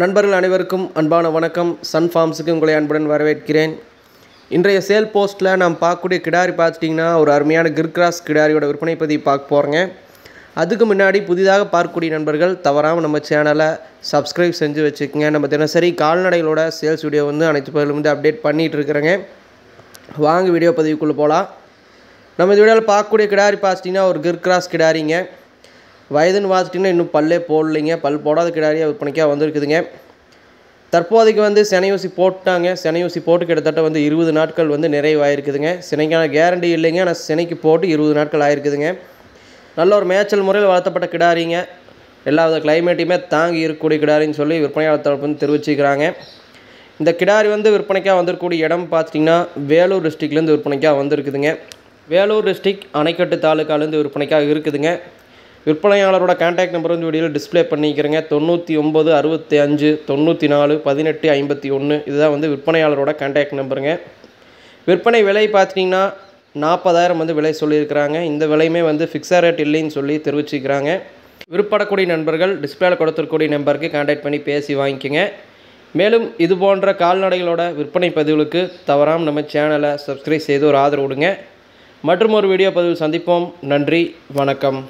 நண்பர்கள் அனைவருக்கும் அன்பான வணக்கம் சன் ஃபார்ம்ஸுக்கு உங்களை அன்புடன் வரவேற்கிறேன் இன்றைய சேல் போஸ்ட்டில் நாம் பார்க்கக்கூடிய கிடாரி பார்த்துட்டிங்கன்னா ஒரு அருமையான கிர்கிராஸ் கிடாரியோட விற்பனை பற்றி பார்க்க போகிறேங்க அதுக்கு முன்னாடி புதிதாக பார்க்கக்கூடிய நண்பர்கள் தவறாமல் நம்ம சேனலை சப்ஸ்கிரைப் செஞ்சு வச்சுக்கோங்க நம்ம தினசரி கால்நடைகளோட சேல்ஸ் வீடியோ வந்து அனைத்து பகுதியில் வந்து அப்டேட் பண்ணிகிட்டு இருக்கிறேங்க வாங்க வீடியோ பதிவுக்குள்ளே போகலாம் நம்ம இது வீடியோவில் பார்க்கக்கூடிய கிடாரி பார்த்துட்டிங்கன்னா ஒரு கிர்கிராஸ் கிடாரிங்க வயதுன்னு பார்த்துட்டிங்கன்னா இன்னும் பல்லே போடலைங்க பல் போடாத கிடாரியாக விற்பனைக்காக வந்திருக்குதுங்க தற்போதைக்கு வந்து செனையூசி போட்டாங்க செனையூசி போட்டு கிட்டத்தட்ட வந்து இருபது நாட்கள் வந்து நிறைவாயிருக்குதுங்க சினைக்கான கேரண்டி இல்லைங்க ஆனால் சினைக்கு போட்டு இருபது நாட்கள் ஆயிருக்குதுங்க நல்ல ஒரு மேய்ச்சல் முறையில் வளர்த்தப்பட்ட கிடாரிங்க எல்லா வித கிளைமேட்டையுமே தாங்கி இருக்கக்கூடிய கிடாரின்னு சொல்லி விற்பனையாளர் தரப்பு வந்து தெரிவிச்சுக்கிறாங்க இந்த கிடாரி வந்து விற்பனைக்காக வந்திருக்கக்கூடிய இடம் பார்த்துட்டிங்கன்னா வேலூர் டிஸ்ட்ரிக்லேருந்து விற்பனைக்காக வந்திருக்குதுங்க வேலூர் டிஸ்ட்ரிக் அணைக்கட்டு தாலுக்காலேருந்து விற்பனைக்காக இருக்குதுங்க விற்பனையாளரோட கான்டாக்ட் நம்பர் வந்து வீடியோவில் டிஸ்பிளே பண்ணிக்கிறேங்க தொண்ணூற்றி ஒம்பது அறுபத்தி அஞ்சு தொண்ணூற்றி நாலு பதினெட்டு ஐம்பத்தி ஒன்று இதுதான் வந்து விற்பனையாளரோட கான்டாக்ட் நம்பருங்க விற்பனை விலை பார்த்துட்டிங்கன்னா நாற்பதாயிரம் வந்து விலை சொல்லியிருக்கிறாங்க இந்த விலையுமே வந்து ஃபிக்ஸாக ரேட் இல்லைன்னு சொல்லி தெரிவிச்சிக்கிறாங்க விற்படக்கூடிய நண்பர்கள் டிஸ்பிளேல கொடுத்துருக்கூடிய நம்பருக்கு கான்டாக்ட் பண்ணி பேசி வாங்கிக்கோங்க மேலும் இது போன்ற கால்நடைகளோட விற்பனை பதிவுகளுக்கு தவறாமல் நம்ம சேனலை சப்ஸ்கிரைப் செய்து ஒரு ஆதரவு விடுங்க மற்றும் ஒரு வீடியோ பதிவு சந்திப்போம் நன்றி வணக்கம்